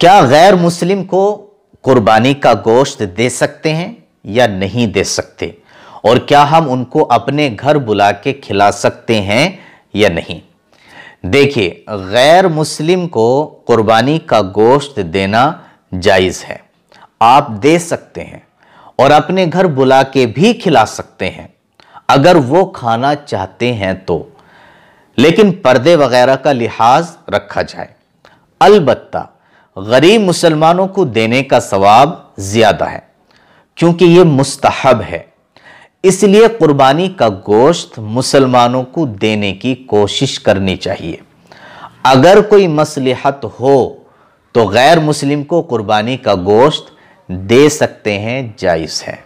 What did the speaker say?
क्या गैर मुस्लिम को कुर्बानी का गोश्त दे सकते हैं या नहीं दे सकते और क्या हम उनको अपने घर बुला के खिला सकते हैं या नहीं देखिए गैर मुस्लिम को कुर्बानी का गोश्त देना जायज़ है आप दे सकते हैं और अपने घर बुला के भी खिला सकते हैं अगर वो खाना चाहते हैं तो लेकिन पर्दे वगैरह का लिहाज रखा जाए अलबत्ता गरीब मुसलमानों को देने का सवाब ज़्यादा है क्योंकि ये मुस्तहब है इसलिए कुर्बानी का गोश्त मुसलमानों को देने की कोशिश करनी चाहिए अगर कोई मसलहत हो तो गैर मुस्लिम को कुर्बानी का गोश्त दे सकते हैं जायज़ है